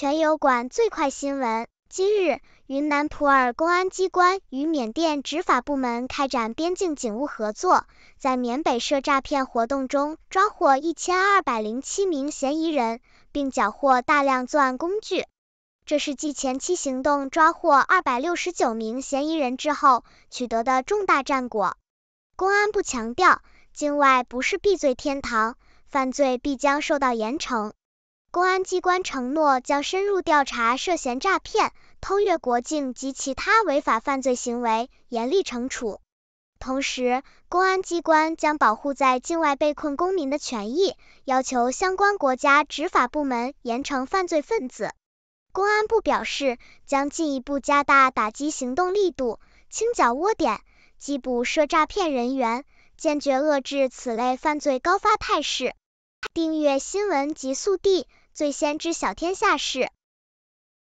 全有管最快新闻：今日，云南普洱公安机关与缅甸执法部门开展边境警务合作，在缅北涉诈骗活动中抓获一千二百零七名嫌疑人，并缴获大量作案工具。这是继前期行动抓获二百六十九名嫌疑人之后取得的重大战果。公安部强调，境外不是避罪天堂，犯罪必将受到严惩。公安机关承诺将深入调查涉嫌诈骗、偷越国境及其他违法犯罪行为，严厉惩处。同时，公安机关将保护在境外被困公民的权益，要求相关国家执法部门严惩犯罪分子。公安部表示，将进一步加大打击行动力度，清剿窝点，缉捕涉诈骗人员，坚决遏制此类犯罪高发态势。订阅新闻极速递。最先知晓天下事。